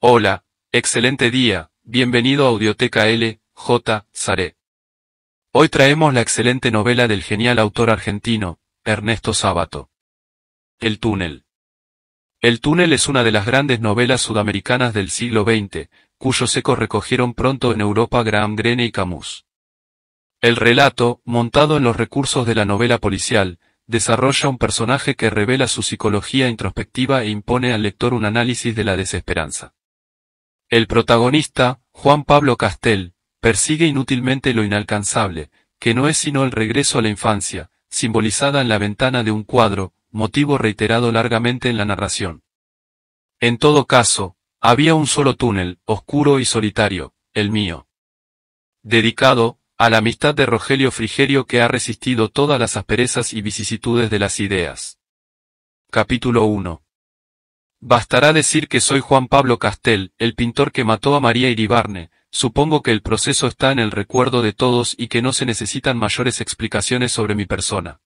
Hola, excelente día, bienvenido a Audioteca L, J. Saré. Hoy traemos la excelente novela del genial autor argentino, Ernesto Sábato. El túnel. El túnel es una de las grandes novelas sudamericanas del siglo XX, cuyos ecos recogieron pronto en Europa Graham Greene y Camus. El relato, montado en los recursos de la novela policial, desarrolla un personaje que revela su psicología introspectiva e impone al lector un análisis de la desesperanza. El protagonista, Juan Pablo Castel, persigue inútilmente lo inalcanzable, que no es sino el regreso a la infancia, simbolizada en la ventana de un cuadro, motivo reiterado largamente en la narración. En todo caso, había un solo túnel, oscuro y solitario, el mío. Dedicado, a la amistad de Rogelio Frigerio que ha resistido todas las asperezas y vicisitudes de las ideas. Capítulo 1. Bastará decir que soy Juan Pablo Castel, el pintor que mató a María Iribarne, supongo que el proceso está en el recuerdo de todos y que no se necesitan mayores explicaciones sobre mi persona.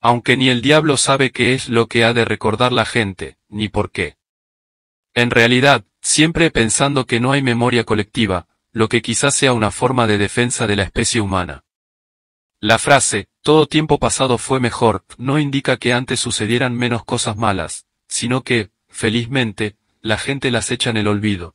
Aunque ni el diablo sabe qué es lo que ha de recordar la gente, ni por qué. En realidad, siempre pensando que no hay memoria colectiva, lo que quizás sea una forma de defensa de la especie humana. La frase, todo tiempo pasado fue mejor, no indica que antes sucedieran menos cosas malas, sino que, felizmente, la gente las echa en el olvido.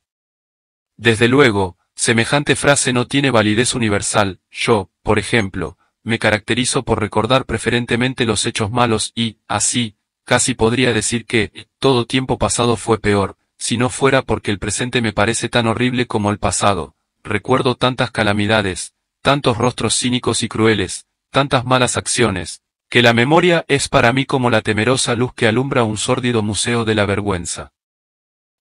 Desde luego, semejante frase no tiene validez universal, yo, por ejemplo, me caracterizo por recordar preferentemente los hechos malos y, así, casi podría decir que, todo tiempo pasado fue peor, si no fuera porque el presente me parece tan horrible como el pasado, recuerdo tantas calamidades, tantos rostros cínicos y crueles, tantas malas acciones, que la memoria es para mí como la temerosa luz que alumbra un sórdido museo de la vergüenza.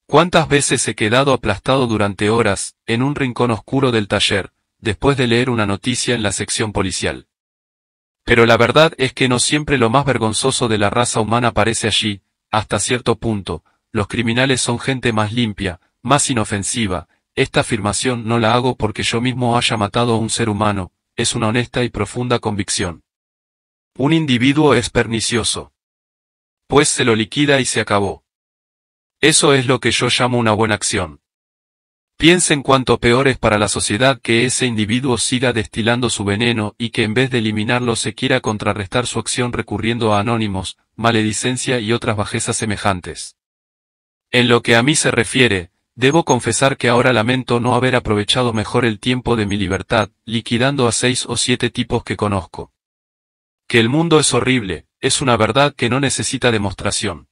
¿Cuántas veces he quedado aplastado durante horas, en un rincón oscuro del taller, después de leer una noticia en la sección policial? Pero la verdad es que no siempre lo más vergonzoso de la raza humana aparece allí, hasta cierto punto, los criminales son gente más limpia, más inofensiva, esta afirmación no la hago porque yo mismo haya matado a un ser humano, es una honesta y profunda convicción. Un individuo es pernicioso. Pues se lo liquida y se acabó. Eso es lo que yo llamo una buena acción. Piensen cuánto peor es para la sociedad que ese individuo siga destilando su veneno y que en vez de eliminarlo se quiera contrarrestar su acción recurriendo a anónimos, maledicencia y otras bajezas semejantes. En lo que a mí se refiere, Debo confesar que ahora lamento no haber aprovechado mejor el tiempo de mi libertad, liquidando a seis o siete tipos que conozco. Que el mundo es horrible, es una verdad que no necesita demostración.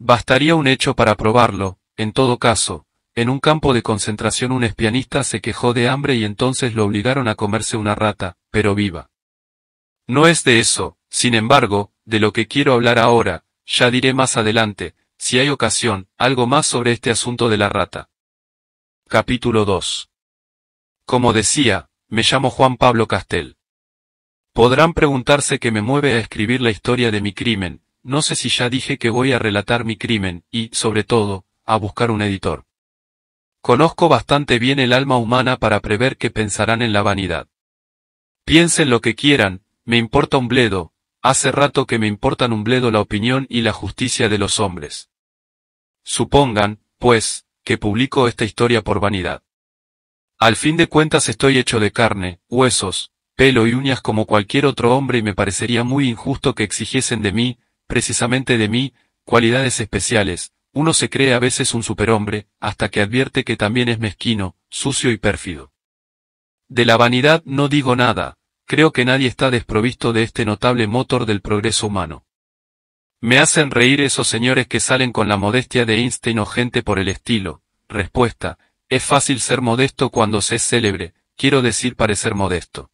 Bastaría un hecho para probarlo, en todo caso, en un campo de concentración un espianista se quejó de hambre y entonces lo obligaron a comerse una rata, pero viva. No es de eso, sin embargo, de lo que quiero hablar ahora, ya diré más adelante, si hay ocasión, algo más sobre este asunto de la rata. Capítulo 2. Como decía, me llamo Juan Pablo Castel. Podrán preguntarse qué me mueve a escribir la historia de mi crimen, no sé si ya dije que voy a relatar mi crimen, y, sobre todo, a buscar un editor. Conozco bastante bien el alma humana para prever que pensarán en la vanidad. Piensen lo que quieran, me importa un bledo, hace rato que me importan un bledo la opinión y la justicia de los hombres. Supongan, pues, que publico esta historia por vanidad. Al fin de cuentas estoy hecho de carne, huesos, pelo y uñas como cualquier otro hombre y me parecería muy injusto que exigiesen de mí, precisamente de mí, cualidades especiales. Uno se cree a veces un superhombre, hasta que advierte que también es mezquino, sucio y pérfido. De la vanidad no digo nada, creo que nadie está desprovisto de este notable motor del progreso humano. Me hacen reír esos señores que salen con la modestia de Einstein o gente por el estilo. Respuesta. Es fácil ser modesto cuando se es célebre, quiero decir parecer modesto.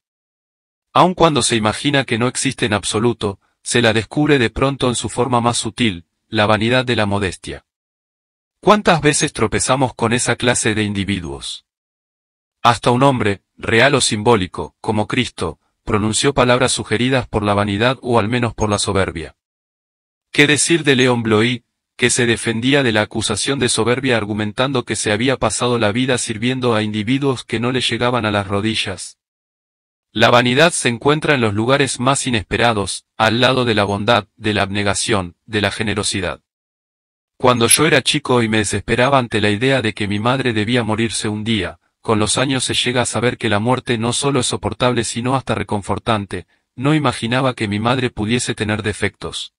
Aun cuando se imagina que no existe en absoluto, se la descubre de pronto en su forma más sutil, la vanidad de la modestia. ¿Cuántas veces tropezamos con esa clase de individuos? Hasta un hombre, real o simbólico, como Cristo, pronunció palabras sugeridas por la vanidad o al menos por la soberbia. ¿Qué decir de León Bloy, que se defendía de la acusación de soberbia argumentando que se había pasado la vida sirviendo a individuos que no le llegaban a las rodillas? La vanidad se encuentra en los lugares más inesperados, al lado de la bondad, de la abnegación, de la generosidad. Cuando yo era chico y me desesperaba ante la idea de que mi madre debía morirse un día, con los años se llega a saber que la muerte no solo es soportable sino hasta reconfortante, no imaginaba que mi madre pudiese tener defectos.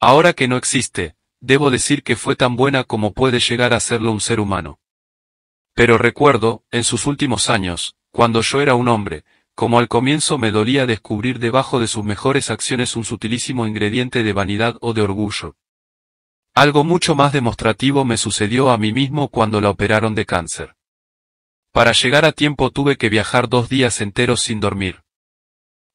Ahora que no existe, debo decir que fue tan buena como puede llegar a serlo un ser humano. Pero recuerdo, en sus últimos años, cuando yo era un hombre, como al comienzo me dolía descubrir debajo de sus mejores acciones un sutilísimo ingrediente de vanidad o de orgullo. Algo mucho más demostrativo me sucedió a mí mismo cuando la operaron de cáncer. Para llegar a tiempo tuve que viajar dos días enteros sin dormir.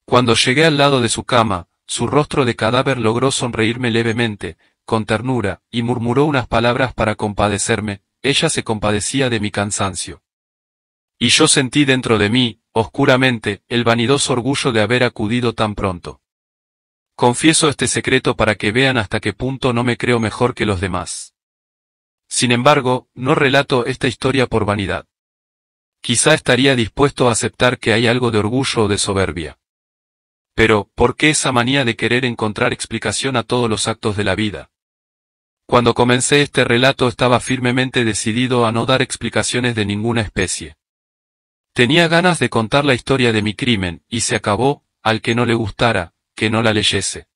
Cuando llegué al lado de su cama, su rostro de cadáver logró sonreírme levemente, con ternura, y murmuró unas palabras para compadecerme, ella se compadecía de mi cansancio. Y yo sentí dentro de mí, oscuramente, el vanidoso orgullo de haber acudido tan pronto. Confieso este secreto para que vean hasta qué punto no me creo mejor que los demás. Sin embargo, no relato esta historia por vanidad. Quizá estaría dispuesto a aceptar que hay algo de orgullo o de soberbia. Pero, ¿por qué esa manía de querer encontrar explicación a todos los actos de la vida? Cuando comencé este relato estaba firmemente decidido a no dar explicaciones de ninguna especie. Tenía ganas de contar la historia de mi crimen, y se acabó, al que no le gustara, que no la leyese.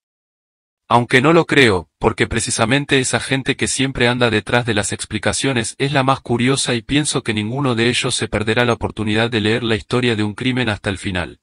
Aunque no lo creo, porque precisamente esa gente que siempre anda detrás de las explicaciones es la más curiosa y pienso que ninguno de ellos se perderá la oportunidad de leer la historia de un crimen hasta el final.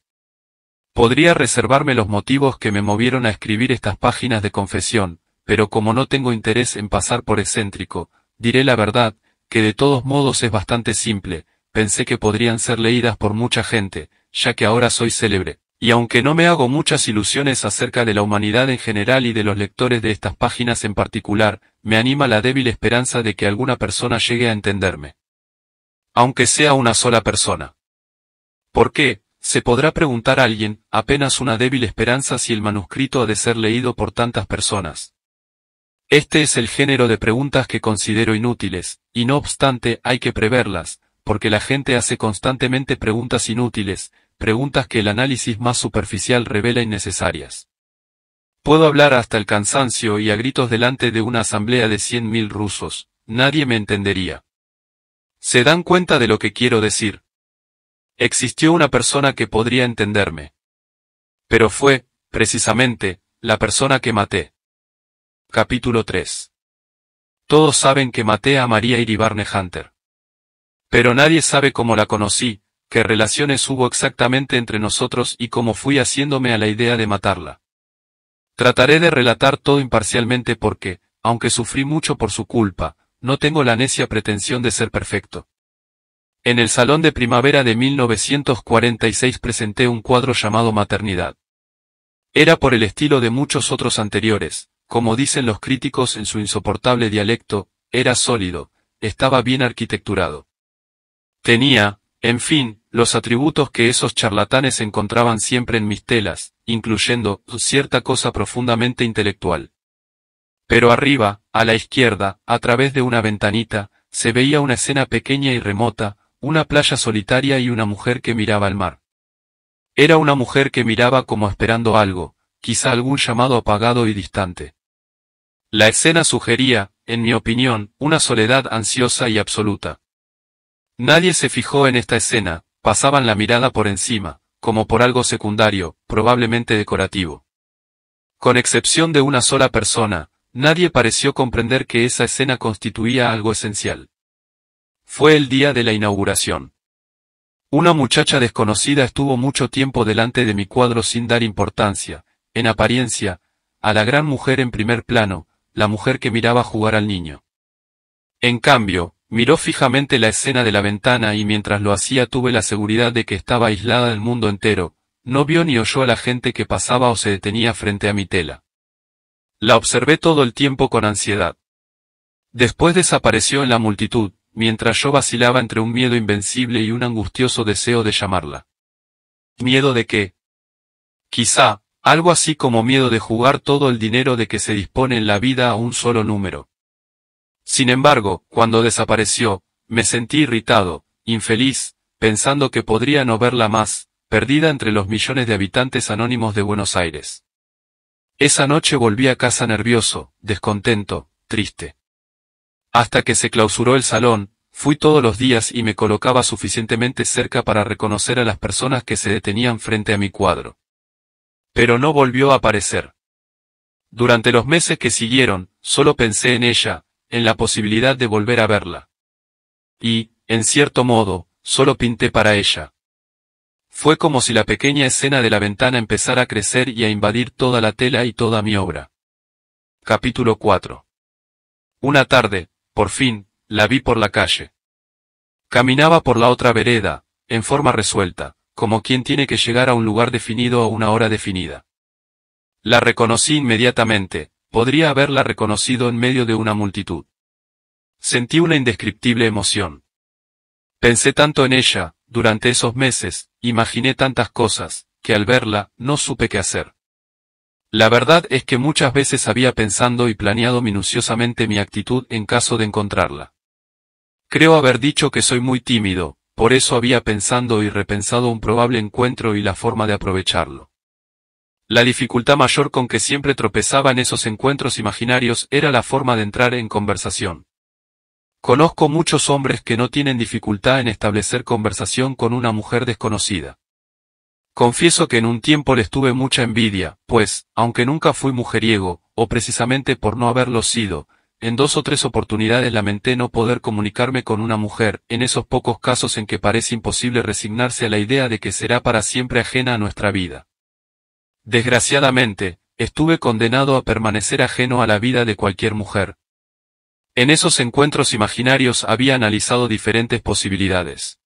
Podría reservarme los motivos que me movieron a escribir estas páginas de confesión, pero como no tengo interés en pasar por excéntrico, diré la verdad, que de todos modos es bastante simple, pensé que podrían ser leídas por mucha gente, ya que ahora soy célebre. Y aunque no me hago muchas ilusiones acerca de la humanidad en general y de los lectores de estas páginas en particular, me anima la débil esperanza de que alguna persona llegue a entenderme. Aunque sea una sola persona. ¿Por qué, se podrá preguntar a alguien, apenas una débil esperanza si el manuscrito ha de ser leído por tantas personas. Este es el género de preguntas que considero inútiles, y no obstante hay que preverlas, porque la gente hace constantemente preguntas inútiles, preguntas que el análisis más superficial revela innecesarias. Puedo hablar hasta el cansancio y a gritos delante de una asamblea de cien mil rusos, nadie me entendería. Se dan cuenta de lo que quiero decir, Existió una persona que podría entenderme. Pero fue, precisamente, la persona que maté. Capítulo 3. Todos saben que maté a María Iribarne Hunter. Pero nadie sabe cómo la conocí, qué relaciones hubo exactamente entre nosotros y cómo fui haciéndome a la idea de matarla. Trataré de relatar todo imparcialmente porque, aunque sufrí mucho por su culpa, no tengo la necia pretensión de ser perfecto. En el Salón de Primavera de 1946 presenté un cuadro llamado Maternidad. Era por el estilo de muchos otros anteriores, como dicen los críticos en su insoportable dialecto, era sólido, estaba bien arquitecturado. Tenía, en fin, los atributos que esos charlatanes encontraban siempre en mis telas, incluyendo cierta cosa profundamente intelectual. Pero arriba, a la izquierda, a través de una ventanita, se veía una escena pequeña y remota, una playa solitaria y una mujer que miraba al mar. Era una mujer que miraba como esperando algo, quizá algún llamado apagado y distante. La escena sugería, en mi opinión, una soledad ansiosa y absoluta. Nadie se fijó en esta escena, pasaban la mirada por encima, como por algo secundario, probablemente decorativo. Con excepción de una sola persona, nadie pareció comprender que esa escena constituía algo esencial. Fue el día de la inauguración. Una muchacha desconocida estuvo mucho tiempo delante de mi cuadro sin dar importancia, en apariencia, a la gran mujer en primer plano, la mujer que miraba jugar al niño. En cambio, miró fijamente la escena de la ventana y mientras lo hacía tuve la seguridad de que estaba aislada del mundo entero, no vio ni oyó a la gente que pasaba o se detenía frente a mi tela. La observé todo el tiempo con ansiedad. Después desapareció en la multitud, mientras yo vacilaba entre un miedo invencible y un angustioso deseo de llamarla. ¿Miedo de qué? Quizá, algo así como miedo de jugar todo el dinero de que se dispone en la vida a un solo número. Sin embargo, cuando desapareció, me sentí irritado, infeliz, pensando que podría no verla más, perdida entre los millones de habitantes anónimos de Buenos Aires. Esa noche volví a casa nervioso, descontento, triste. Hasta que se clausuró el salón, fui todos los días y me colocaba suficientemente cerca para reconocer a las personas que se detenían frente a mi cuadro. Pero no volvió a aparecer. Durante los meses que siguieron, solo pensé en ella, en la posibilidad de volver a verla. Y, en cierto modo, solo pinté para ella. Fue como si la pequeña escena de la ventana empezara a crecer y a invadir toda la tela y toda mi obra. Capítulo 4. Una tarde, por fin, la vi por la calle. Caminaba por la otra vereda, en forma resuelta, como quien tiene que llegar a un lugar definido a una hora definida. La reconocí inmediatamente, podría haberla reconocido en medio de una multitud. Sentí una indescriptible emoción. Pensé tanto en ella, durante esos meses, imaginé tantas cosas, que al verla, no supe qué hacer. La verdad es que muchas veces había pensando y planeado minuciosamente mi actitud en caso de encontrarla. Creo haber dicho que soy muy tímido, por eso había pensando y repensado un probable encuentro y la forma de aprovecharlo. La dificultad mayor con que siempre tropezaba en esos encuentros imaginarios era la forma de entrar en conversación. Conozco muchos hombres que no tienen dificultad en establecer conversación con una mujer desconocida. Confieso que en un tiempo le tuve mucha envidia, pues, aunque nunca fui mujeriego, o precisamente por no haberlo sido, en dos o tres oportunidades lamenté no poder comunicarme con una mujer, en esos pocos casos en que parece imposible resignarse a la idea de que será para siempre ajena a nuestra vida. Desgraciadamente, estuve condenado a permanecer ajeno a la vida de cualquier mujer. En esos encuentros imaginarios había analizado diferentes posibilidades.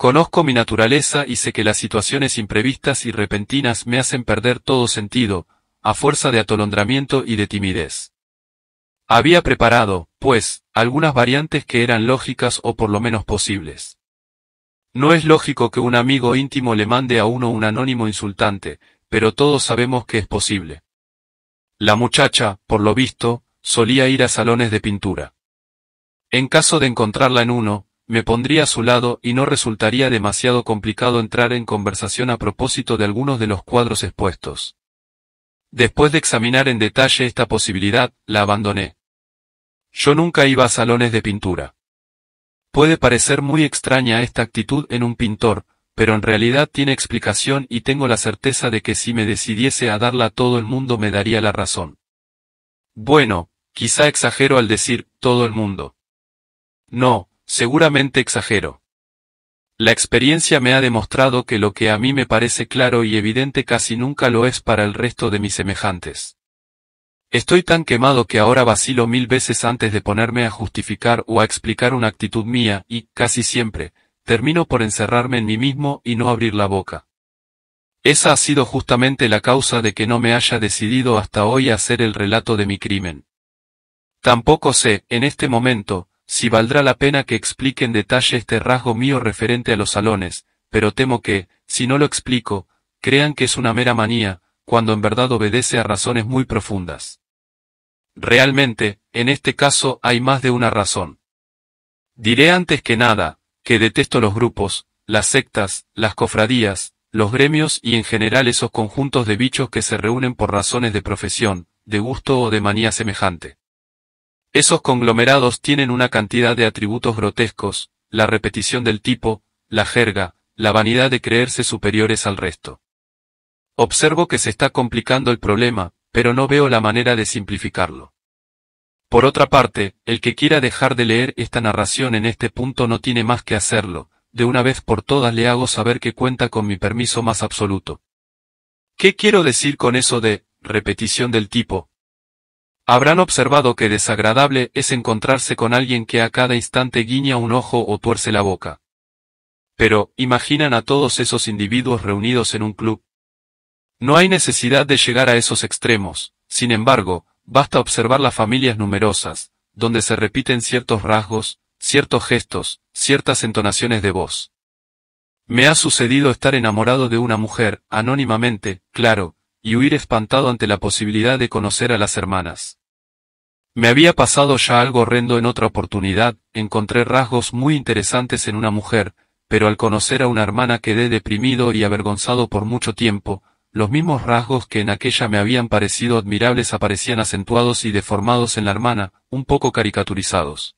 Conozco mi naturaleza y sé que las situaciones imprevistas y repentinas me hacen perder todo sentido, a fuerza de atolondramiento y de timidez. Había preparado, pues, algunas variantes que eran lógicas o por lo menos posibles. No es lógico que un amigo íntimo le mande a uno un anónimo insultante, pero todos sabemos que es posible. La muchacha, por lo visto, solía ir a salones de pintura. En caso de encontrarla en uno, me pondría a su lado y no resultaría demasiado complicado entrar en conversación a propósito de algunos de los cuadros expuestos. Después de examinar en detalle esta posibilidad, la abandoné. Yo nunca iba a salones de pintura. Puede parecer muy extraña esta actitud en un pintor, pero en realidad tiene explicación y tengo la certeza de que si me decidiese a darla a todo el mundo me daría la razón. Bueno, quizá exagero al decir todo el mundo. No, Seguramente exagero. La experiencia me ha demostrado que lo que a mí me parece claro y evidente casi nunca lo es para el resto de mis semejantes. Estoy tan quemado que ahora vacilo mil veces antes de ponerme a justificar o a explicar una actitud mía, y, casi siempre, termino por encerrarme en mí mismo y no abrir la boca. Esa ha sido justamente la causa de que no me haya decidido hasta hoy hacer el relato de mi crimen. Tampoco sé, en este momento, si valdrá la pena que explique en detalle este rasgo mío referente a los salones, pero temo que, si no lo explico, crean que es una mera manía, cuando en verdad obedece a razones muy profundas. Realmente, en este caso hay más de una razón. Diré antes que nada, que detesto los grupos, las sectas, las cofradías, los gremios y en general esos conjuntos de bichos que se reúnen por razones de profesión, de gusto o de manía semejante. Esos conglomerados tienen una cantidad de atributos grotescos, la repetición del tipo, la jerga, la vanidad de creerse superiores al resto. Observo que se está complicando el problema, pero no veo la manera de simplificarlo. Por otra parte, el que quiera dejar de leer esta narración en este punto no tiene más que hacerlo, de una vez por todas le hago saber que cuenta con mi permiso más absoluto. ¿Qué quiero decir con eso de repetición del tipo? Habrán observado que desagradable es encontrarse con alguien que a cada instante guiña un ojo o tuerce la boca. Pero, imaginan a todos esos individuos reunidos en un club. No hay necesidad de llegar a esos extremos, sin embargo, basta observar las familias numerosas, donde se repiten ciertos rasgos, ciertos gestos, ciertas entonaciones de voz. Me ha sucedido estar enamorado de una mujer, anónimamente, claro, y huir espantado ante la posibilidad de conocer a las hermanas. Me había pasado ya algo horrendo en otra oportunidad, encontré rasgos muy interesantes en una mujer, pero al conocer a una hermana quedé deprimido y avergonzado por mucho tiempo, los mismos rasgos que en aquella me habían parecido admirables aparecían acentuados y deformados en la hermana, un poco caricaturizados.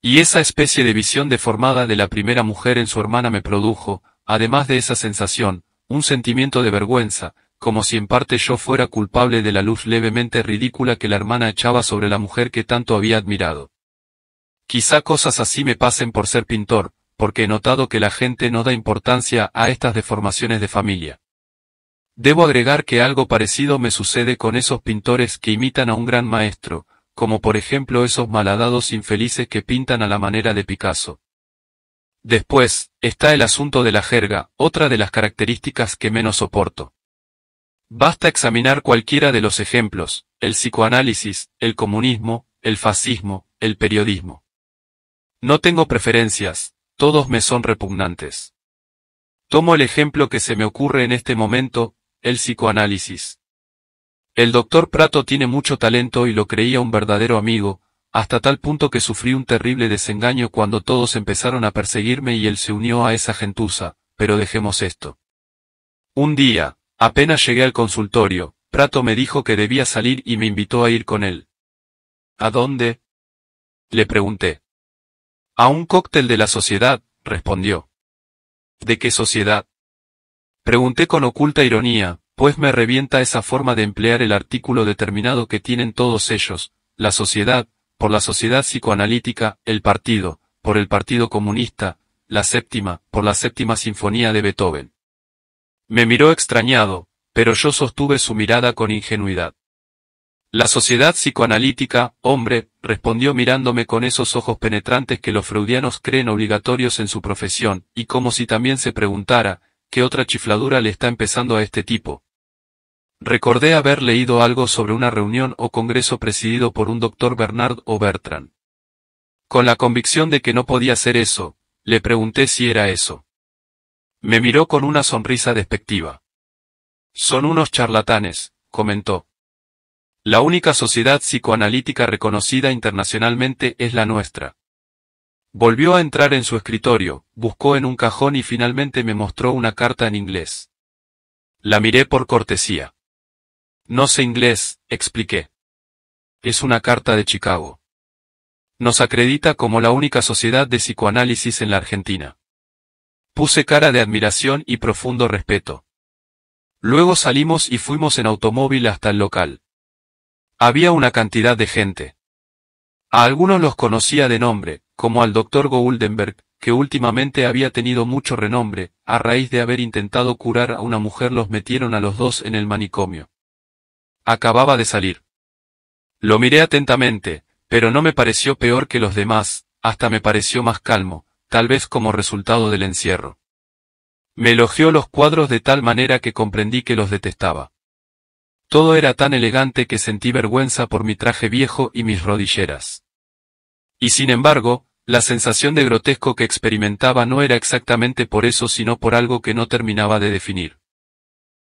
Y esa especie de visión deformada de la primera mujer en su hermana me produjo, además de esa sensación, un sentimiento de vergüenza, como si en parte yo fuera culpable de la luz levemente ridícula que la hermana echaba sobre la mujer que tanto había admirado. Quizá cosas así me pasen por ser pintor, porque he notado que la gente no da importancia a estas deformaciones de familia. Debo agregar que algo parecido me sucede con esos pintores que imitan a un gran maestro, como por ejemplo esos malhadados infelices que pintan a la manera de Picasso. Después, está el asunto de la jerga, otra de las características que menos soporto. Basta examinar cualquiera de los ejemplos, el psicoanálisis, el comunismo, el fascismo, el periodismo. No tengo preferencias, todos me son repugnantes. Tomo el ejemplo que se me ocurre en este momento, el psicoanálisis. El doctor Prato tiene mucho talento y lo creía un verdadero amigo, hasta tal punto que sufrí un terrible desengaño cuando todos empezaron a perseguirme y él se unió a esa gentuza, pero dejemos esto. Un día, Apenas llegué al consultorio, Prato me dijo que debía salir y me invitó a ir con él. ¿A dónde? Le pregunté. A un cóctel de la sociedad, respondió. ¿De qué sociedad? Pregunté con oculta ironía, pues me revienta esa forma de emplear el artículo determinado que tienen todos ellos, la sociedad, por la sociedad psicoanalítica, el partido, por el Partido Comunista, la séptima, por la séptima sinfonía de Beethoven. Me miró extrañado, pero yo sostuve su mirada con ingenuidad. La sociedad psicoanalítica, hombre, respondió mirándome con esos ojos penetrantes que los freudianos creen obligatorios en su profesión, y como si también se preguntara, ¿qué otra chifladura le está empezando a este tipo? Recordé haber leído algo sobre una reunión o congreso presidido por un doctor Bernard o Bertrand. Con la convicción de que no podía ser eso, le pregunté si era eso. Me miró con una sonrisa despectiva. Son unos charlatanes, comentó. La única sociedad psicoanalítica reconocida internacionalmente es la nuestra. Volvió a entrar en su escritorio, buscó en un cajón y finalmente me mostró una carta en inglés. La miré por cortesía. No sé inglés, expliqué. Es una carta de Chicago. Nos acredita como la única sociedad de psicoanálisis en la Argentina. Puse cara de admiración y profundo respeto. Luego salimos y fuimos en automóvil hasta el local. Había una cantidad de gente. A algunos los conocía de nombre, como al doctor Goldenberg, que últimamente había tenido mucho renombre, a raíz de haber intentado curar a una mujer los metieron a los dos en el manicomio. Acababa de salir. Lo miré atentamente, pero no me pareció peor que los demás, hasta me pareció más calmo, tal vez como resultado del encierro. Me elogió los cuadros de tal manera que comprendí que los detestaba. Todo era tan elegante que sentí vergüenza por mi traje viejo y mis rodilleras. Y sin embargo, la sensación de grotesco que experimentaba no era exactamente por eso sino por algo que no terminaba de definir.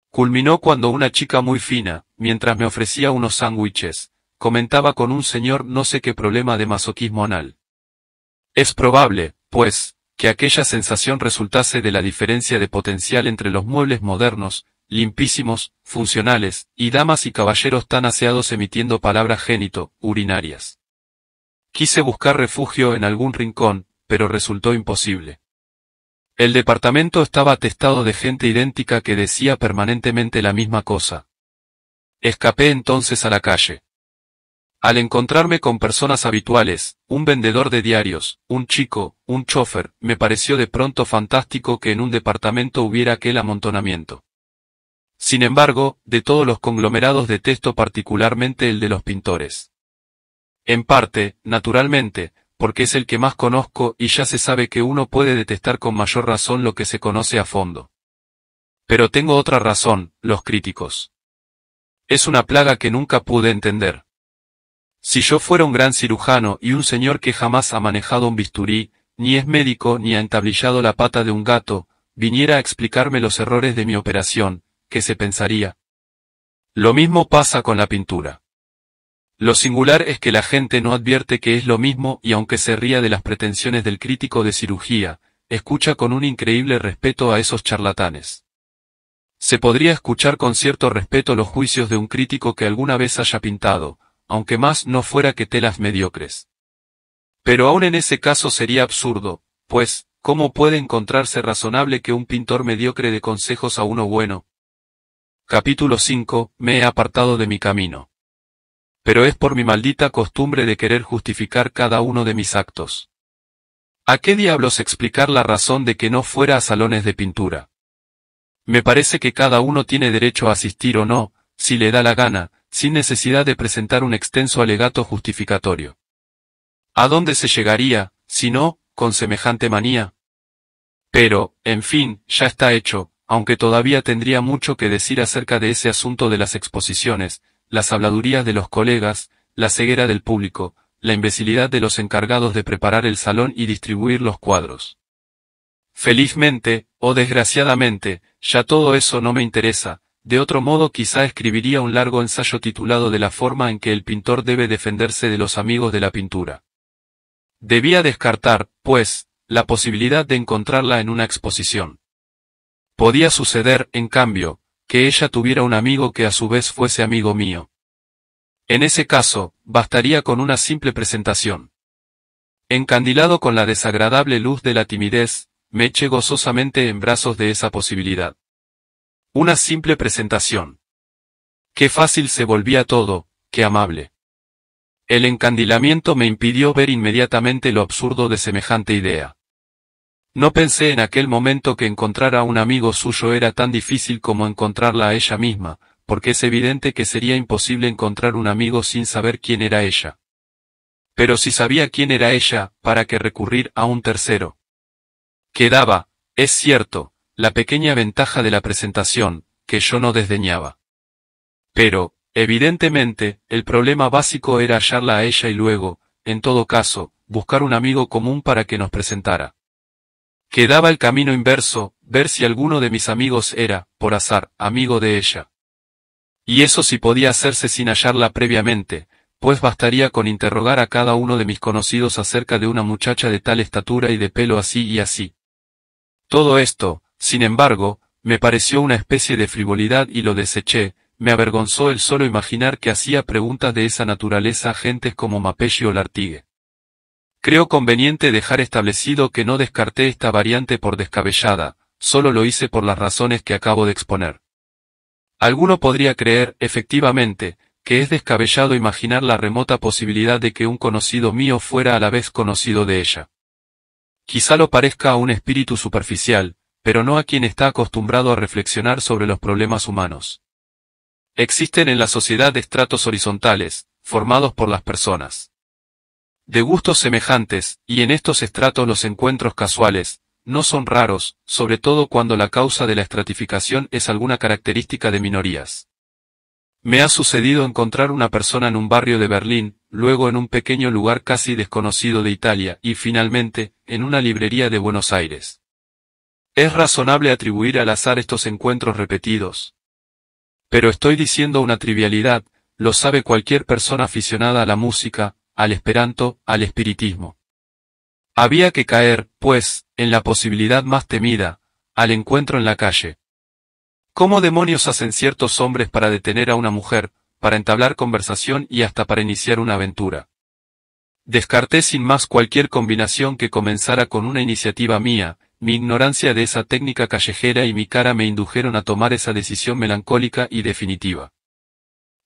Culminó cuando una chica muy fina, mientras me ofrecía unos sándwiches, comentaba con un señor no sé qué problema de masoquismo anal. Es probable, pues, que aquella sensación resultase de la diferencia de potencial entre los muebles modernos, limpísimos, funcionales, y damas y caballeros tan aseados emitiendo palabras génito, urinarias. Quise buscar refugio en algún rincón, pero resultó imposible. El departamento estaba atestado de gente idéntica que decía permanentemente la misma cosa. Escapé entonces a la calle. Al encontrarme con personas habituales, un vendedor de diarios, un chico, un chofer, me pareció de pronto fantástico que en un departamento hubiera aquel amontonamiento. Sin embargo, de todos los conglomerados detesto particularmente el de los pintores. En parte, naturalmente, porque es el que más conozco y ya se sabe que uno puede detestar con mayor razón lo que se conoce a fondo. Pero tengo otra razón, los críticos. Es una plaga que nunca pude entender. Si yo fuera un gran cirujano y un señor que jamás ha manejado un bisturí, ni es médico ni ha entablillado la pata de un gato, viniera a explicarme los errores de mi operación, ¿qué se pensaría? Lo mismo pasa con la pintura. Lo singular es que la gente no advierte que es lo mismo y aunque se ría de las pretensiones del crítico de cirugía, escucha con un increíble respeto a esos charlatanes. Se podría escuchar con cierto respeto los juicios de un crítico que alguna vez haya pintado, aunque más no fuera que telas mediocres. Pero aún en ese caso sería absurdo, pues, ¿cómo puede encontrarse razonable que un pintor mediocre dé consejos a uno bueno? Capítulo 5. Me he apartado de mi camino. Pero es por mi maldita costumbre de querer justificar cada uno de mis actos. ¿A qué diablos explicar la razón de que no fuera a salones de pintura? Me parece que cada uno tiene derecho a asistir o no, si le da la gana, sin necesidad de presentar un extenso alegato justificatorio. ¿A dónde se llegaría, si no, con semejante manía? Pero, en fin, ya está hecho, aunque todavía tendría mucho que decir acerca de ese asunto de las exposiciones, las habladurías de los colegas, la ceguera del público, la imbecilidad de los encargados de preparar el salón y distribuir los cuadros. Felizmente, o desgraciadamente, ya todo eso no me interesa, de otro modo quizá escribiría un largo ensayo titulado de la forma en que el pintor debe defenderse de los amigos de la pintura. Debía descartar, pues, la posibilidad de encontrarla en una exposición. Podía suceder, en cambio, que ella tuviera un amigo que a su vez fuese amigo mío. En ese caso, bastaría con una simple presentación. Encandilado con la desagradable luz de la timidez, me eché gozosamente en brazos de esa posibilidad. Una simple presentación. Qué fácil se volvía todo, qué amable. El encandilamiento me impidió ver inmediatamente lo absurdo de semejante idea. No pensé en aquel momento que encontrar a un amigo suyo era tan difícil como encontrarla a ella misma, porque es evidente que sería imposible encontrar un amigo sin saber quién era ella. Pero si sabía quién era ella, ¿para qué recurrir a un tercero? Quedaba, es cierto, la pequeña ventaja de la presentación, que yo no desdeñaba. Pero, evidentemente, el problema básico era hallarla a ella y luego, en todo caso, buscar un amigo común para que nos presentara. Quedaba el camino inverso, ver si alguno de mis amigos era, por azar, amigo de ella. Y eso sí podía hacerse sin hallarla previamente, pues bastaría con interrogar a cada uno de mis conocidos acerca de una muchacha de tal estatura y de pelo así y así. Todo esto, sin embargo, me pareció una especie de frivolidad y lo deseché, me avergonzó el solo imaginar que hacía preguntas de esa naturaleza a gentes como Mapelli o Lartigue. Creo conveniente dejar establecido que no descarté esta variante por descabellada, solo lo hice por las razones que acabo de exponer. Alguno podría creer, efectivamente, que es descabellado imaginar la remota posibilidad de que un conocido mío fuera a la vez conocido de ella. Quizá lo parezca a un espíritu superficial, pero no a quien está acostumbrado a reflexionar sobre los problemas humanos. Existen en la sociedad estratos horizontales, formados por las personas. De gustos semejantes, y en estos estratos los encuentros casuales, no son raros, sobre todo cuando la causa de la estratificación es alguna característica de minorías. Me ha sucedido encontrar una persona en un barrio de Berlín, luego en un pequeño lugar casi desconocido de Italia y finalmente, en una librería de Buenos Aires. Es razonable atribuir al azar estos encuentros repetidos. Pero estoy diciendo una trivialidad, lo sabe cualquier persona aficionada a la música, al esperanto, al espiritismo. Había que caer, pues, en la posibilidad más temida, al encuentro en la calle. ¿Cómo demonios hacen ciertos hombres para detener a una mujer, para entablar conversación y hasta para iniciar una aventura? Descarté sin más cualquier combinación que comenzara con una iniciativa mía, mi ignorancia de esa técnica callejera y mi cara me indujeron a tomar esa decisión melancólica y definitiva.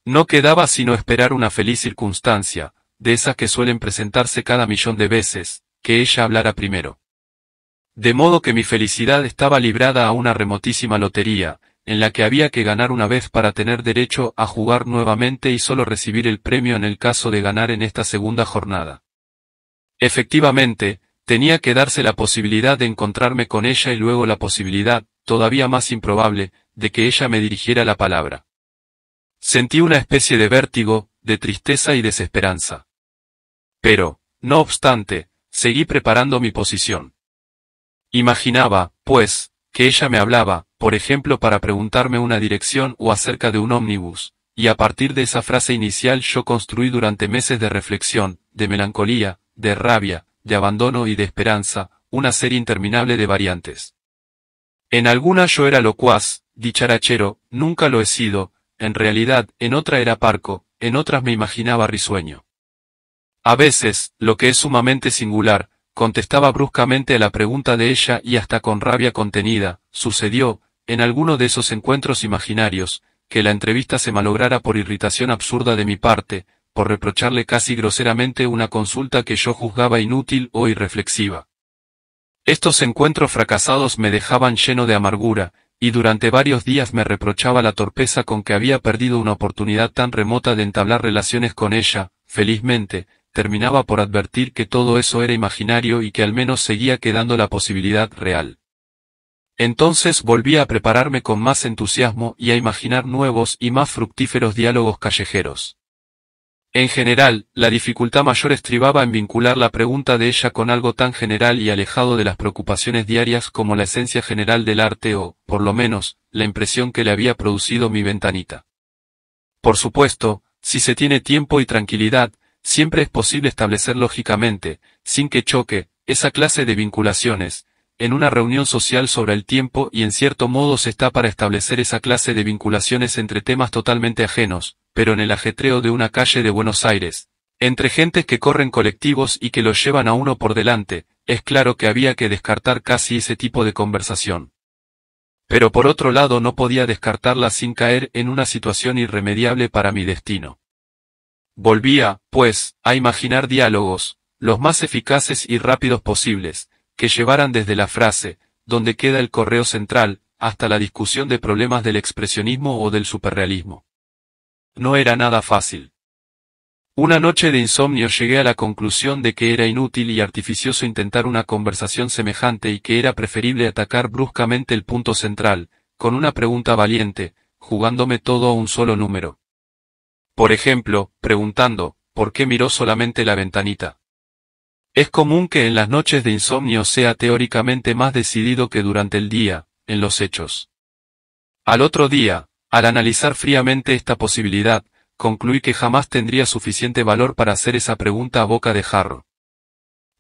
No quedaba sino esperar una feliz circunstancia, de esas que suelen presentarse cada millón de veces, que ella hablara primero. De modo que mi felicidad estaba librada a una remotísima lotería, en la que había que ganar una vez para tener derecho a jugar nuevamente y solo recibir el premio en el caso de ganar en esta segunda jornada. Efectivamente, Tenía que darse la posibilidad de encontrarme con ella y luego la posibilidad, todavía más improbable, de que ella me dirigiera la palabra. Sentí una especie de vértigo, de tristeza y desesperanza. Pero, no obstante, seguí preparando mi posición. Imaginaba, pues, que ella me hablaba, por ejemplo para preguntarme una dirección o acerca de un ómnibus, y a partir de esa frase inicial yo construí durante meses de reflexión, de melancolía, de rabia, de abandono y de esperanza, una serie interminable de variantes. En alguna yo era locuaz, dicharachero, nunca lo he sido, en realidad en otra era parco, en otras me imaginaba risueño. A veces, lo que es sumamente singular, contestaba bruscamente a la pregunta de ella y hasta con rabia contenida, sucedió, en alguno de esos encuentros imaginarios, que la entrevista se malograra por irritación absurda de mi parte, por reprocharle casi groseramente una consulta que yo juzgaba inútil o irreflexiva. Estos encuentros fracasados me dejaban lleno de amargura, y durante varios días me reprochaba la torpeza con que había perdido una oportunidad tan remota de entablar relaciones con ella, felizmente, terminaba por advertir que todo eso era imaginario y que al menos seguía quedando la posibilidad real. Entonces volví a prepararme con más entusiasmo y a imaginar nuevos y más fructíferos diálogos callejeros. En general, la dificultad mayor estribaba en vincular la pregunta de ella con algo tan general y alejado de las preocupaciones diarias como la esencia general del arte o, por lo menos, la impresión que le había producido mi ventanita. Por supuesto, si se tiene tiempo y tranquilidad, siempre es posible establecer lógicamente, sin que choque, esa clase de vinculaciones, en una reunión social sobre el tiempo y en cierto modo se está para establecer esa clase de vinculaciones entre temas totalmente ajenos, pero en el ajetreo de una calle de Buenos Aires, entre gentes que corren colectivos y que los llevan a uno por delante, es claro que había que descartar casi ese tipo de conversación. Pero por otro lado no podía descartarla sin caer en una situación irremediable para mi destino. Volvía, pues, a imaginar diálogos, los más eficaces y rápidos posibles, que llevaran desde la frase, donde queda el correo central, hasta la discusión de problemas del expresionismo o del superrealismo. No era nada fácil. Una noche de insomnio llegué a la conclusión de que era inútil y artificioso intentar una conversación semejante y que era preferible atacar bruscamente el punto central, con una pregunta valiente, jugándome todo a un solo número. Por ejemplo, preguntando, ¿por qué miró solamente la ventanita? Es común que en las noches de insomnio sea teóricamente más decidido que durante el día, en los hechos. Al otro día, al analizar fríamente esta posibilidad, concluí que jamás tendría suficiente valor para hacer esa pregunta a boca de jarro.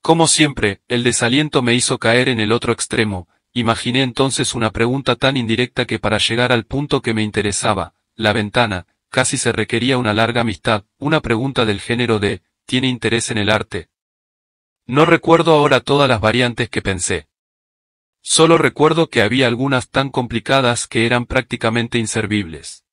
Como siempre, el desaliento me hizo caer en el otro extremo, imaginé entonces una pregunta tan indirecta que para llegar al punto que me interesaba, la ventana, casi se requería una larga amistad, una pregunta del género de, ¿tiene interés en el arte? No recuerdo ahora todas las variantes que pensé. Solo recuerdo que había algunas tan complicadas que eran prácticamente inservibles.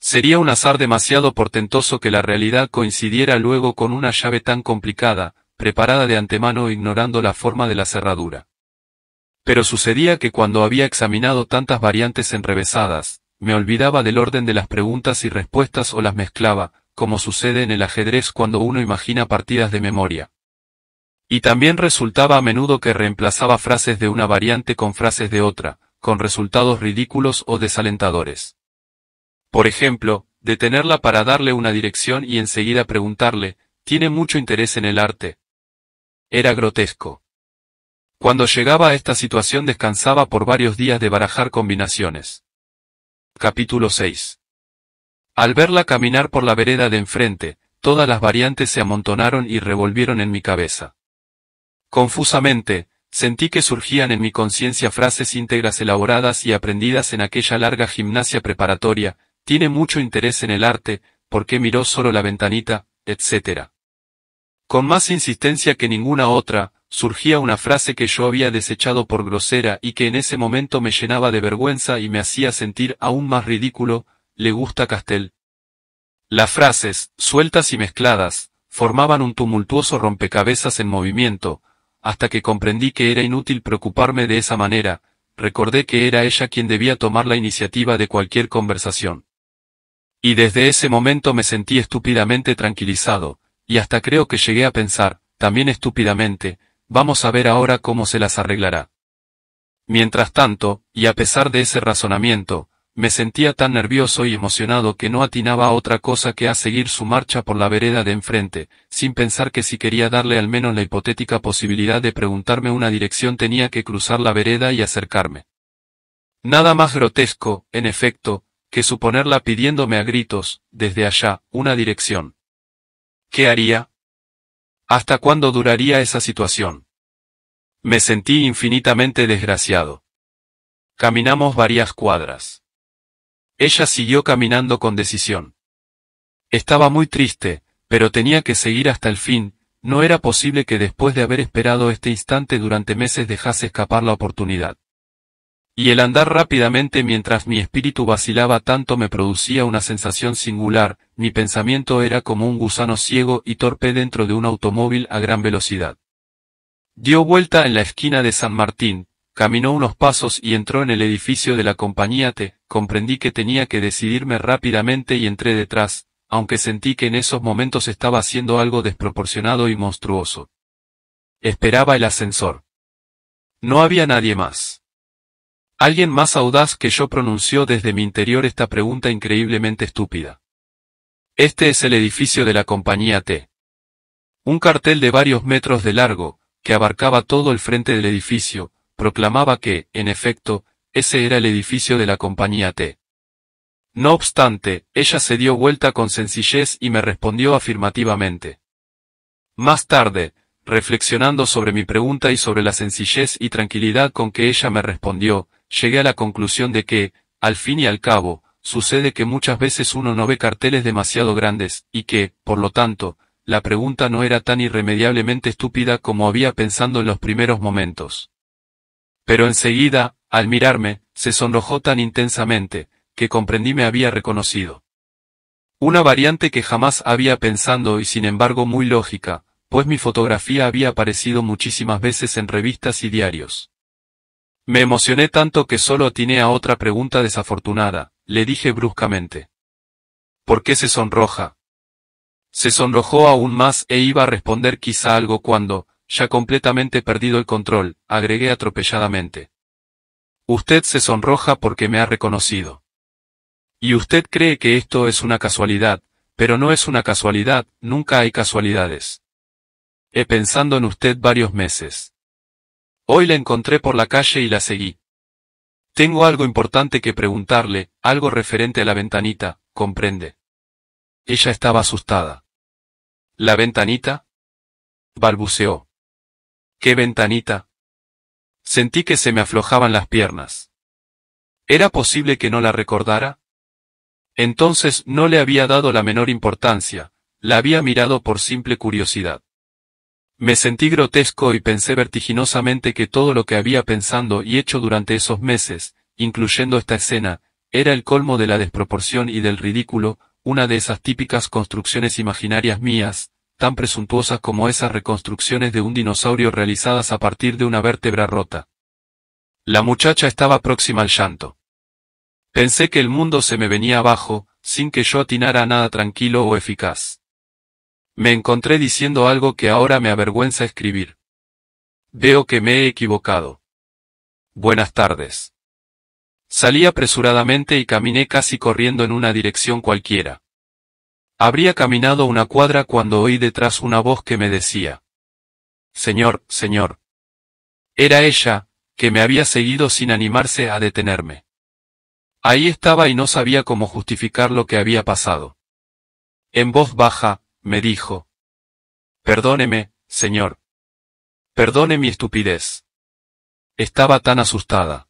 Sería un azar demasiado portentoso que la realidad coincidiera luego con una llave tan complicada, preparada de antemano ignorando la forma de la cerradura. Pero sucedía que cuando había examinado tantas variantes enrevesadas, me olvidaba del orden de las preguntas y respuestas o las mezclaba, como sucede en el ajedrez cuando uno imagina partidas de memoria. Y también resultaba a menudo que reemplazaba frases de una variante con frases de otra, con resultados ridículos o desalentadores. Por ejemplo, detenerla para darle una dirección y enseguida preguntarle, ¿tiene mucho interés en el arte? Era grotesco. Cuando llegaba a esta situación descansaba por varios días de barajar combinaciones. Capítulo 6. Al verla caminar por la vereda de enfrente, todas las variantes se amontonaron y revolvieron en mi cabeza. Confusamente, sentí que surgían en mi conciencia frases íntegras elaboradas y aprendidas en aquella larga gimnasia preparatoria, tiene mucho interés en el arte, ¿por qué miró solo la ventanita?, etc. Con más insistencia que ninguna otra, surgía una frase que yo había desechado por grosera y que en ese momento me llenaba de vergüenza y me hacía sentir aún más ridículo, le gusta Castel. Las frases, sueltas y mezcladas, formaban un tumultuoso rompecabezas en movimiento, hasta que comprendí que era inútil preocuparme de esa manera, recordé que era ella quien debía tomar la iniciativa de cualquier conversación. Y desde ese momento me sentí estúpidamente tranquilizado, y hasta creo que llegué a pensar, también estúpidamente, vamos a ver ahora cómo se las arreglará. Mientras tanto, y a pesar de ese razonamiento, me sentía tan nervioso y emocionado que no atinaba a otra cosa que a seguir su marcha por la vereda de enfrente, sin pensar que si quería darle al menos la hipotética posibilidad de preguntarme una dirección tenía que cruzar la vereda y acercarme. Nada más grotesco, en efecto, que suponerla pidiéndome a gritos, desde allá, una dirección. ¿Qué haría? ¿Hasta cuándo duraría esa situación? Me sentí infinitamente desgraciado. Caminamos varias cuadras. Ella siguió caminando con decisión. Estaba muy triste, pero tenía que seguir hasta el fin, no era posible que después de haber esperado este instante durante meses dejase escapar la oportunidad. Y el andar rápidamente mientras mi espíritu vacilaba tanto me producía una sensación singular, mi pensamiento era como un gusano ciego y torpe dentro de un automóvil a gran velocidad. Dio vuelta en la esquina de San Martín, Caminó unos pasos y entró en el edificio de la compañía T, comprendí que tenía que decidirme rápidamente y entré detrás, aunque sentí que en esos momentos estaba haciendo algo desproporcionado y monstruoso. Esperaba el ascensor. No había nadie más. Alguien más audaz que yo pronunció desde mi interior esta pregunta increíblemente estúpida. Este es el edificio de la compañía T. Un cartel de varios metros de largo, que abarcaba todo el frente del edificio, proclamaba que, en efecto, ese era el edificio de la compañía T. No obstante, ella se dio vuelta con sencillez y me respondió afirmativamente. Más tarde, reflexionando sobre mi pregunta y sobre la sencillez y tranquilidad con que ella me respondió, llegué a la conclusión de que, al fin y al cabo, sucede que muchas veces uno no ve carteles demasiado grandes, y que, por lo tanto, la pregunta no era tan irremediablemente estúpida como había pensado en los primeros momentos. Pero enseguida, al mirarme, se sonrojó tan intensamente, que comprendí me había reconocido. Una variante que jamás había pensado y sin embargo muy lógica, pues mi fotografía había aparecido muchísimas veces en revistas y diarios. Me emocioné tanto que solo atiné a otra pregunta desafortunada, le dije bruscamente. ¿Por qué se sonroja? Se sonrojó aún más e iba a responder quizá algo cuando, ya completamente perdido el control, agregué atropelladamente. Usted se sonroja porque me ha reconocido. Y usted cree que esto es una casualidad, pero no es una casualidad, nunca hay casualidades. He pensando en usted varios meses. Hoy la encontré por la calle y la seguí. Tengo algo importante que preguntarle, algo referente a la ventanita, comprende. Ella estaba asustada. ¿La ventanita? balbuceó. ¡Qué ventanita! Sentí que se me aflojaban las piernas. ¿Era posible que no la recordara? Entonces no le había dado la menor importancia, la había mirado por simple curiosidad. Me sentí grotesco y pensé vertiginosamente que todo lo que había pensando y hecho durante esos meses, incluyendo esta escena, era el colmo de la desproporción y del ridículo, una de esas típicas construcciones imaginarias mías, tan presuntuosas como esas reconstrucciones de un dinosaurio realizadas a partir de una vértebra rota. La muchacha estaba próxima al llanto. Pensé que el mundo se me venía abajo, sin que yo atinara nada tranquilo o eficaz. Me encontré diciendo algo que ahora me avergüenza escribir. Veo que me he equivocado. Buenas tardes. Salí apresuradamente y caminé casi corriendo en una dirección cualquiera. Habría caminado una cuadra cuando oí detrás una voz que me decía. Señor, señor. Era ella, que me había seguido sin animarse a detenerme. Ahí estaba y no sabía cómo justificar lo que había pasado. En voz baja, me dijo. Perdóneme, señor. Perdone mi estupidez. Estaba tan asustada.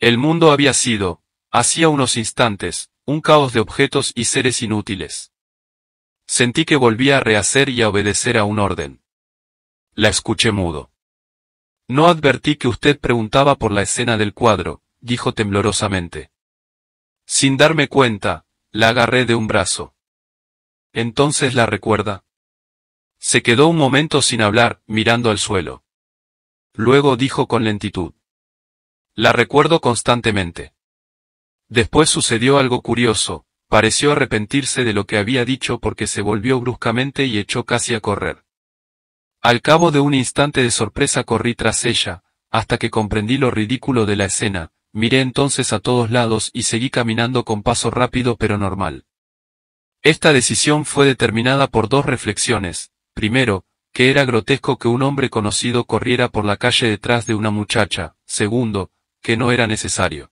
El mundo había sido, hacía unos instantes, un caos de objetos y seres inútiles. Sentí que volvía a rehacer y a obedecer a un orden. La escuché mudo. No advertí que usted preguntaba por la escena del cuadro, dijo temblorosamente. Sin darme cuenta, la agarré de un brazo. Entonces la recuerda. Se quedó un momento sin hablar, mirando al suelo. Luego dijo con lentitud. La recuerdo constantemente. Después sucedió algo curioso, pareció arrepentirse de lo que había dicho porque se volvió bruscamente y echó casi a correr. Al cabo de un instante de sorpresa corrí tras ella, hasta que comprendí lo ridículo de la escena, miré entonces a todos lados y seguí caminando con paso rápido pero normal. Esta decisión fue determinada por dos reflexiones, primero, que era grotesco que un hombre conocido corriera por la calle detrás de una muchacha, segundo, que no era necesario.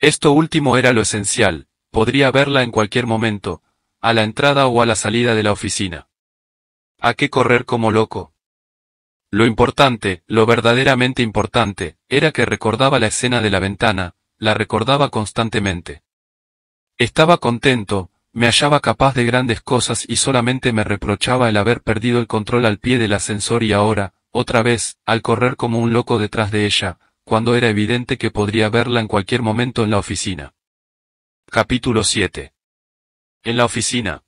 Esto último era lo esencial, podría verla en cualquier momento, a la entrada o a la salida de la oficina. ¿A qué correr como loco? Lo importante, lo verdaderamente importante, era que recordaba la escena de la ventana, la recordaba constantemente. Estaba contento, me hallaba capaz de grandes cosas y solamente me reprochaba el haber perdido el control al pie del ascensor y ahora, otra vez, al correr como un loco detrás de ella, cuando era evidente que podría verla en cualquier momento en la oficina. Capítulo 7. En la oficina.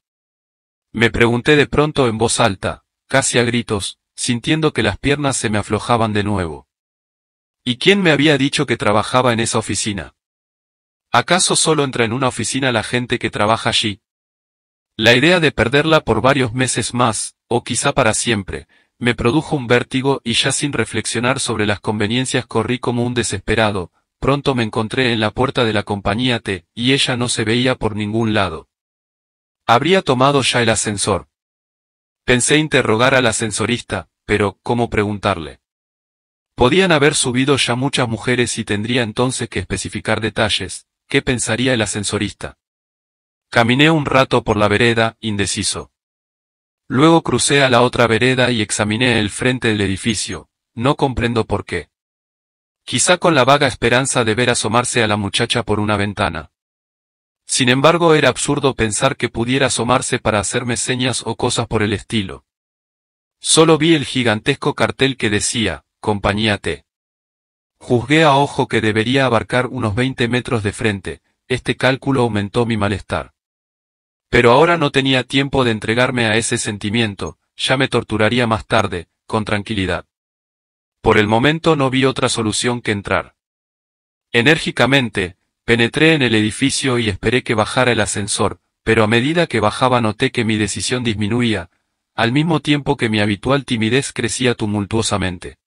Me pregunté de pronto en voz alta, casi a gritos, sintiendo que las piernas se me aflojaban de nuevo. ¿Y quién me había dicho que trabajaba en esa oficina? ¿Acaso solo entra en una oficina la gente que trabaja allí? La idea de perderla por varios meses más, o quizá para siempre, me produjo un vértigo y ya sin reflexionar sobre las conveniencias corrí como un desesperado, pronto me encontré en la puerta de la compañía T, y ella no se veía por ningún lado. Habría tomado ya el ascensor. Pensé interrogar al ascensorista, pero ¿cómo preguntarle? Podían haber subido ya muchas mujeres y tendría entonces que especificar detalles, ¿qué pensaría el ascensorista? Caminé un rato por la vereda, indeciso. Luego crucé a la otra vereda y examiné el frente del edificio, no comprendo por qué. Quizá con la vaga esperanza de ver asomarse a la muchacha por una ventana. Sin embargo, era absurdo pensar que pudiera asomarse para hacerme señas o cosas por el estilo. Solo vi el gigantesco cartel que decía, Compañía T. Juzgué a ojo que debería abarcar unos 20 metros de frente, este cálculo aumentó mi malestar. Pero ahora no tenía tiempo de entregarme a ese sentimiento, ya me torturaría más tarde, con tranquilidad. Por el momento no vi otra solución que entrar. Enérgicamente, penetré en el edificio y esperé que bajara el ascensor, pero a medida que bajaba noté que mi decisión disminuía, al mismo tiempo que mi habitual timidez crecía tumultuosamente.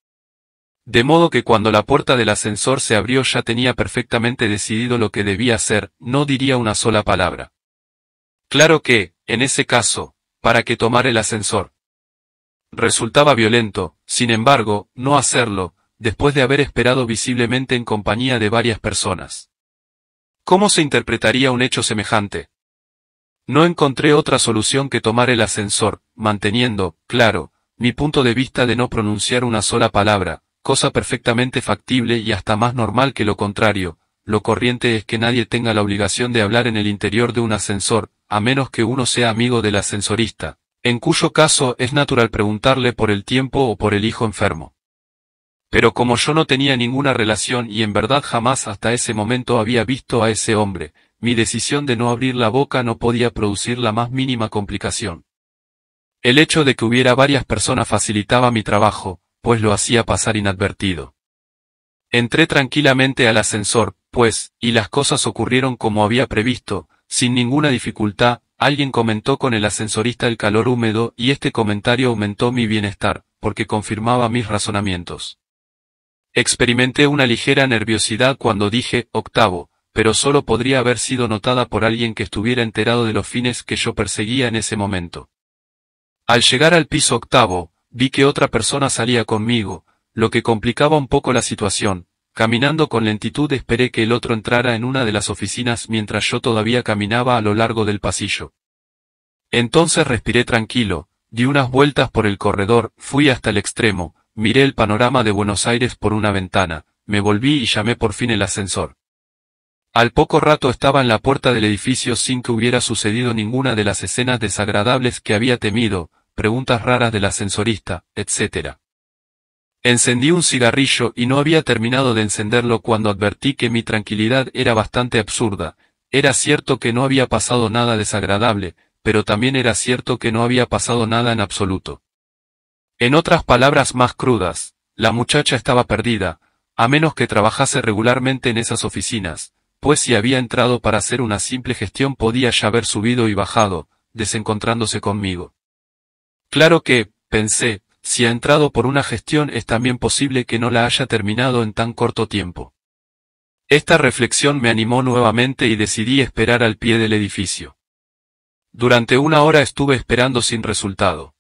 De modo que cuando la puerta del ascensor se abrió ya tenía perfectamente decidido lo que debía hacer, no diría una sola palabra. Claro que, en ese caso, ¿para qué tomar el ascensor? Resultaba violento, sin embargo, no hacerlo, después de haber esperado visiblemente en compañía de varias personas. ¿Cómo se interpretaría un hecho semejante? No encontré otra solución que tomar el ascensor, manteniendo, claro, mi punto de vista de no pronunciar una sola palabra, cosa perfectamente factible y hasta más normal que lo contrario, lo corriente es que nadie tenga la obligación de hablar en el interior de un ascensor, a menos que uno sea amigo del ascensorista, en cuyo caso es natural preguntarle por el tiempo o por el hijo enfermo. Pero como yo no tenía ninguna relación y en verdad jamás hasta ese momento había visto a ese hombre, mi decisión de no abrir la boca no podía producir la más mínima complicación. El hecho de que hubiera varias personas facilitaba mi trabajo, pues lo hacía pasar inadvertido. Entré tranquilamente al ascensor, pues, y las cosas ocurrieron como había previsto, sin ninguna dificultad, alguien comentó con el ascensorista el calor húmedo y este comentario aumentó mi bienestar, porque confirmaba mis razonamientos. Experimenté una ligera nerviosidad cuando dije octavo, pero solo podría haber sido notada por alguien que estuviera enterado de los fines que yo perseguía en ese momento. Al llegar al piso octavo, vi que otra persona salía conmigo, lo que complicaba un poco la situación, Caminando con lentitud esperé que el otro entrara en una de las oficinas mientras yo todavía caminaba a lo largo del pasillo. Entonces respiré tranquilo, di unas vueltas por el corredor, fui hasta el extremo, miré el panorama de Buenos Aires por una ventana, me volví y llamé por fin el ascensor. Al poco rato estaba en la puerta del edificio sin que hubiera sucedido ninguna de las escenas desagradables que había temido, preguntas raras del ascensorista, etc. Encendí un cigarrillo y no había terminado de encenderlo cuando advertí que mi tranquilidad era bastante absurda. Era cierto que no había pasado nada desagradable, pero también era cierto que no había pasado nada en absoluto. En otras palabras más crudas, la muchacha estaba perdida, a menos que trabajase regularmente en esas oficinas, pues si había entrado para hacer una simple gestión podía ya haber subido y bajado, desencontrándose conmigo. Claro que, pensé, si ha entrado por una gestión es también posible que no la haya terminado en tan corto tiempo. Esta reflexión me animó nuevamente y decidí esperar al pie del edificio. Durante una hora estuve esperando sin resultado.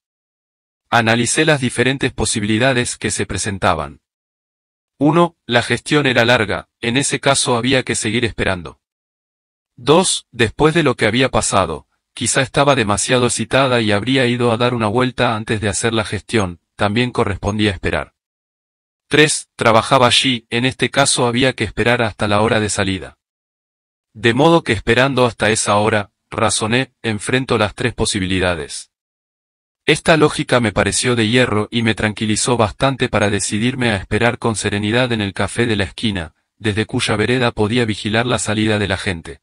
Analicé las diferentes posibilidades que se presentaban. 1. La gestión era larga, en ese caso había que seguir esperando. 2. Después de lo que había pasado, Quizá estaba demasiado excitada y habría ido a dar una vuelta antes de hacer la gestión, también correspondía esperar. 3. Trabajaba allí, en este caso había que esperar hasta la hora de salida. De modo que esperando hasta esa hora, razoné, enfrento las tres posibilidades. Esta lógica me pareció de hierro y me tranquilizó bastante para decidirme a esperar con serenidad en el café de la esquina, desde cuya vereda podía vigilar la salida de la gente.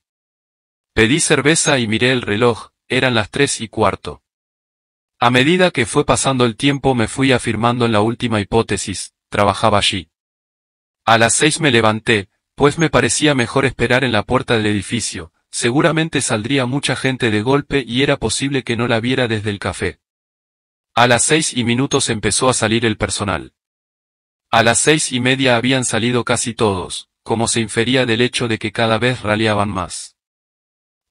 Pedí cerveza y miré el reloj, eran las tres y cuarto. A medida que fue pasando el tiempo me fui afirmando en la última hipótesis, trabajaba allí. A las seis me levanté, pues me parecía mejor esperar en la puerta del edificio, seguramente saldría mucha gente de golpe y era posible que no la viera desde el café. A las seis y minutos empezó a salir el personal. A las seis y media habían salido casi todos, como se infería del hecho de que cada vez raleaban más.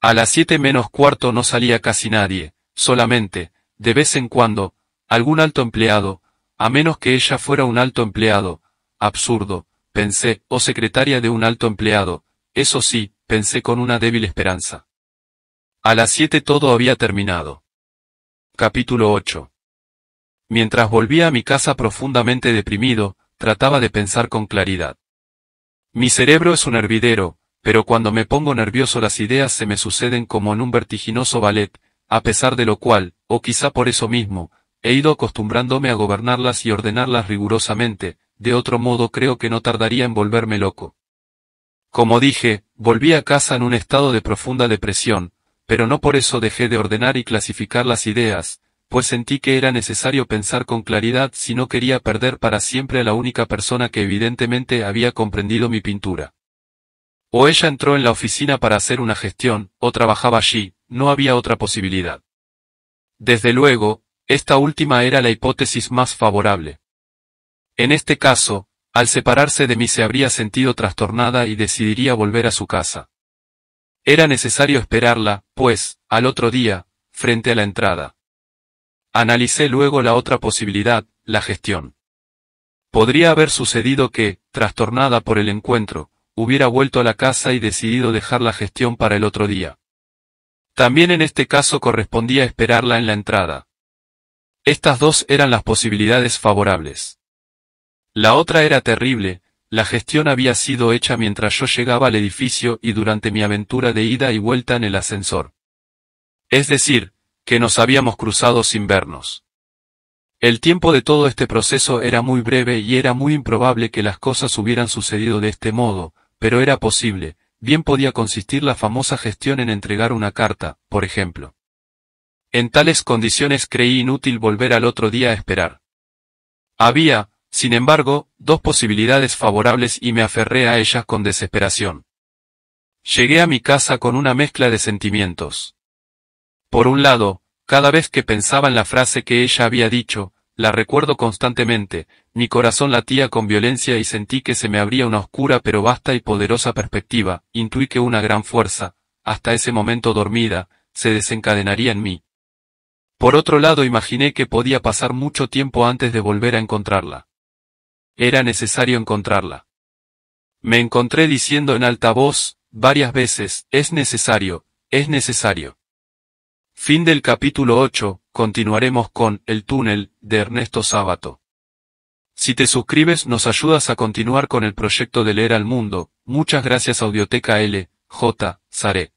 A las siete menos cuarto no salía casi nadie, solamente, de vez en cuando, algún alto empleado, a menos que ella fuera un alto empleado, absurdo, pensé, o secretaria de un alto empleado, eso sí, pensé con una débil esperanza. A las siete todo había terminado. Capítulo 8. Mientras volvía a mi casa profundamente deprimido, trataba de pensar con claridad. Mi cerebro es un hervidero, pero cuando me pongo nervioso las ideas se me suceden como en un vertiginoso ballet, a pesar de lo cual, o quizá por eso mismo, he ido acostumbrándome a gobernarlas y ordenarlas rigurosamente, de otro modo creo que no tardaría en volverme loco. Como dije, volví a casa en un estado de profunda depresión, pero no por eso dejé de ordenar y clasificar las ideas, pues sentí que era necesario pensar con claridad si no quería perder para siempre a la única persona que evidentemente había comprendido mi pintura. O ella entró en la oficina para hacer una gestión, o trabajaba allí, no había otra posibilidad. Desde luego, esta última era la hipótesis más favorable. En este caso, al separarse de mí se habría sentido trastornada y decidiría volver a su casa. Era necesario esperarla, pues, al otro día, frente a la entrada. Analicé luego la otra posibilidad, la gestión. Podría haber sucedido que, trastornada por el encuentro, hubiera vuelto a la casa y decidido dejar la gestión para el otro día. También en este caso correspondía esperarla en la entrada. Estas dos eran las posibilidades favorables. La otra era terrible, la gestión había sido hecha mientras yo llegaba al edificio y durante mi aventura de ida y vuelta en el ascensor. Es decir, que nos habíamos cruzado sin vernos. El tiempo de todo este proceso era muy breve y era muy improbable que las cosas hubieran sucedido de este modo, pero era posible, bien podía consistir la famosa gestión en entregar una carta, por ejemplo. En tales condiciones creí inútil volver al otro día a esperar. Había, sin embargo, dos posibilidades favorables y me aferré a ellas con desesperación. Llegué a mi casa con una mezcla de sentimientos. Por un lado, cada vez que pensaba en la frase que ella había dicho, la recuerdo constantemente, mi corazón latía con violencia y sentí que se me abría una oscura pero vasta y poderosa perspectiva, intuí que una gran fuerza, hasta ese momento dormida, se desencadenaría en mí. Por otro lado imaginé que podía pasar mucho tiempo antes de volver a encontrarla. Era necesario encontrarla. Me encontré diciendo en alta voz, varias veces, es necesario, es necesario. Fin del capítulo 8, continuaremos con El túnel, de Ernesto Sábato. Si te suscribes nos ayudas a continuar con el proyecto de leer al mundo, muchas gracias Audioteca L, J, Saré.